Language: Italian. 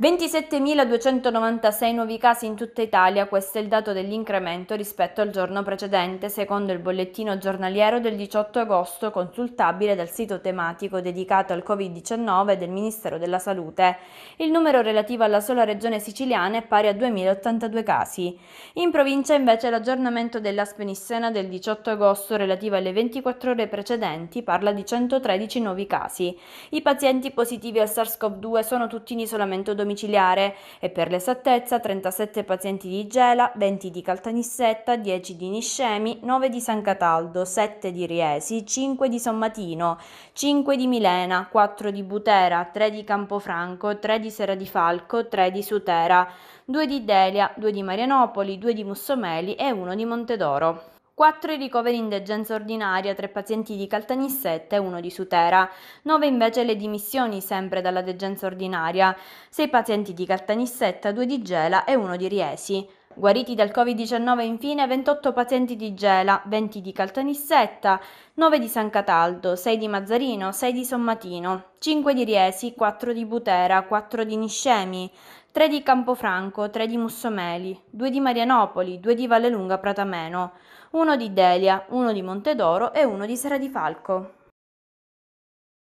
27.296 nuovi casi in tutta Italia, questo è il dato dell'incremento rispetto al giorno precedente, secondo il bollettino giornaliero del 18 agosto consultabile dal sito tematico dedicato al Covid-19 del Ministero della Salute. Il numero relativo alla sola regione siciliana è pari a 2.082 casi. In provincia invece l'aggiornamento della Spenissena del 18 agosto relativo alle 24 ore precedenti parla di 113 nuovi casi. I pazienti positivi al SARS-CoV-2 sono tutti in isolamento domiciliare domiciliare e per l'esattezza 37 pazienti di Gela, 20 di Caltanissetta, 10 di Niscemi, 9 di San Cataldo, 7 di Riesi, 5 di Sommatino, 5 di Milena, 4 di Butera, 3 di Campofranco, 3 di Sera di Falco, 3 di Sutera, 2 di Delia, 2 di Marianopoli, 2 di Mussomeli e 1 di Montedoro. 4 i ricoveri in degenza ordinaria, 3 pazienti di Caltanissetta e 1 di Sutera, 9 invece le dimissioni sempre dalla degenza ordinaria, 6 pazienti di Caltanissetta, 2 di Gela e 1 di Riesi. Guariti dal Covid-19 infine 28 pazienti di Gela, 20 di Caltanissetta, 9 di San Cataldo, 6 di Mazzarino, 6 di Sommatino, 5 di Riesi, 4 di Butera, 4 di Niscemi, 3 di Campofranco, 3 di Mussomeli, 2 di Marianopoli, 2 di Vallelunga Pratameno, 1 di Delia, 1 di Montedoro e 1 di Sera di Falco.